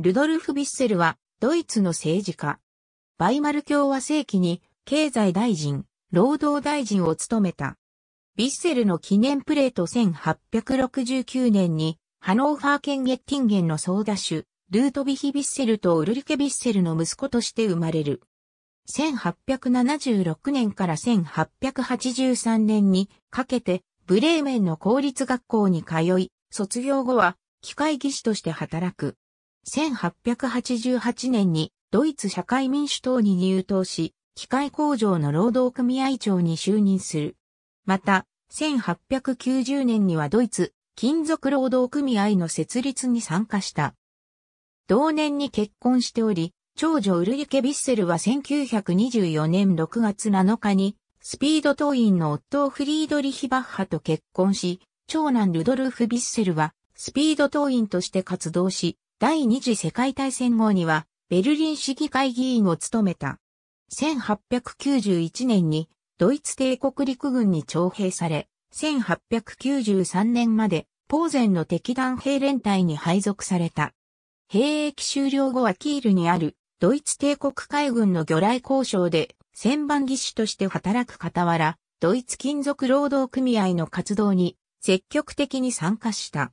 ルドルフ・ビッセルは、ドイツの政治家。バイマル共和世紀に、経済大臣、労働大臣を務めた。ビッセルの記念プレート1869年に、ハノーファー県ゲッティンゲンの総打手、ルートビヒ・ビッセルとウルリケ・ビッセルの息子として生まれる。1876年から1883年にかけて、ブレーメンの公立学校に通い、卒業後は、機械技師として働く。1888年にドイツ社会民主党に入党し、機械工場の労働組合長に就任する。また、1890年にはドイツ金属労働組合の設立に参加した。同年に結婚しており、長女ウルリケ・ビッセルは1924年6月7日に、スピード党員の夫フリードリヒ・バッハと結婚し、長男ルドルフ・ビッセルは、スピード党員として活動し、第二次世界大戦後には、ベルリン市議会議員を務めた。1891年に、ドイツ帝国陸軍に徴兵され、1893年まで、ポーゼンの敵団兵連隊に配属された。兵役終了後はキールにある、ドイツ帝国海軍の魚雷交渉で、旋盤技師として働く傍ら、ドイツ金属労働組合の活動に積極的に参加した。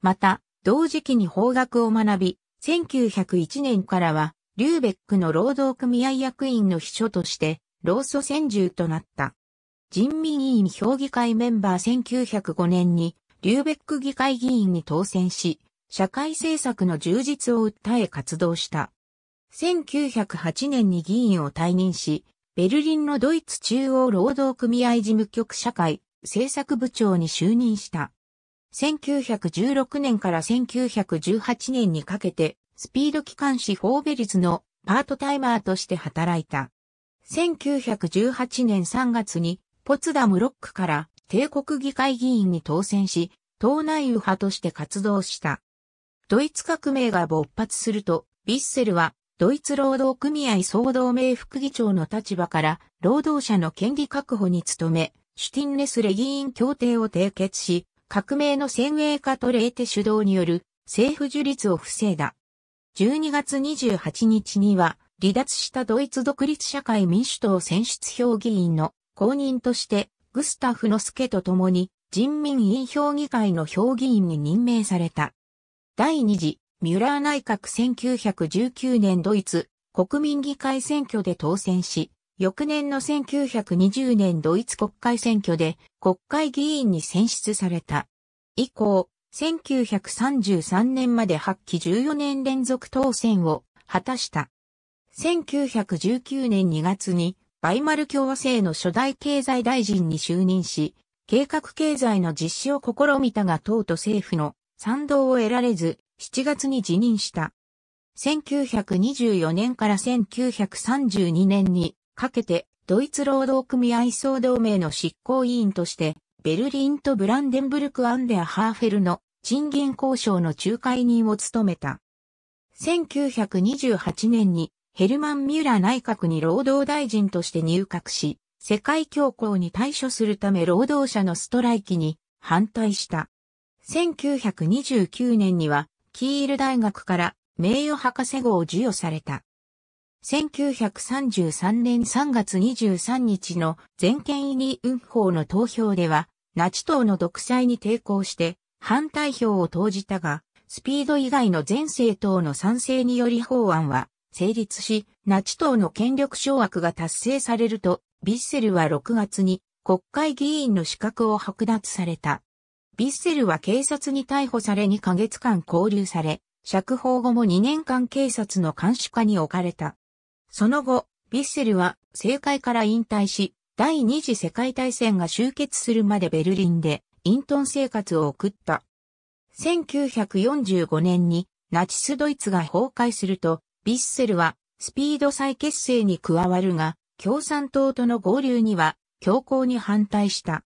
また、同時期に法学を学び、1901年からは、リューベックの労働組合役員の秘書として、労組専従となった。人民委員評議会メンバー1905年に、リューベック議会議員に当選し、社会政策の充実を訴え活動した。1908年に議員を退任し、ベルリンのドイツ中央労働組合事務局社会政策部長に就任した。1916年から1918年にかけて、スピード機関士フォーベリズのパートタイマーとして働いた。1918年3月に、ポツダムロックから帝国議会議員に当選し、党内右派として活動した。ドイツ革命が勃発すると、ビッセルは、ドイツ労働組合総同盟副議長の立場から、労働者の権利確保に努め、シュティンレスレ議員協定を締結し、革命の先鋭化とレーテ主導による政府樹立を防いだ。12月28日には、離脱したドイツ独立社会民主党選出評議員の公認として、グスタフの助と共に人民委員評議会の評議員に任命された。第二次、ミュラー内閣1919年ドイツ国民議会選挙で当選し、翌年の1920年ドイツ国会選挙で国会議員に選出された。以降、1933年まで発揮14年連続当選を果たした。1919年2月にバイマル共和制の初代経済大臣に就任し、計画経済の実施を試みたが党と政府の賛同を得られず、7月に辞任した。1924年から1932年にかけて、ドイツ労働組合総同盟の執行委員として、ベルリンとブランデンブルク・アンデア・ハーフェルの賃金交渉の仲介人を務めた。1928年にヘルマン・ミュラ内閣に労働大臣として入閣し、世界恐慌に対処するため労働者のストライキに反対した。1929年には、キール大学から名誉博士号を授与された。1933年3月23日の全権入り運法の投票では、ナチ党の独裁に抵抗して反対票を投じたが、スピード以外の全政党の賛成により法案は成立し、ナチ党の権力掌握が達成されると、ビッセルは6月に国会議員の資格を剥奪された。ビッセルは警察に逮捕され2ヶ月間拘留され、釈放後も2年間警察の監視下に置かれた。その後、ヴィッセルは政界から引退し、第二次世界大戦が終結するまでベルリンで隠遁生活を送った。1945年にナチスドイツが崩壊すると、ヴィッセルはスピード再結成に加わるが、共産党との合流には強硬に反対した。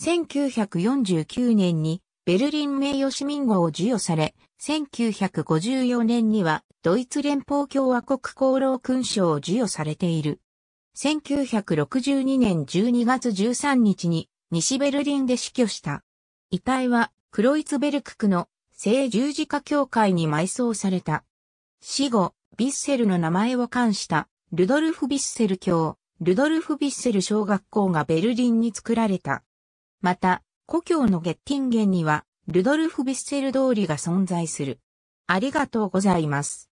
1949年にベルリン名誉市民号を授与され、1954年にはドイツ連邦共和国功労勲章を授与されている。1962年12月13日に西ベルリンで死去した。遺体はクロイツベルク区の聖十字架協会に埋葬された。死後、ヴィッセルの名前を冠したルドルフ・ヴィッセル教、ルドルフ・ヴィッセル小学校がベルリンに作られた。また、故郷のゲッティンゲンにはルドルフ・ビッセル通りが存在する。ありがとうございます。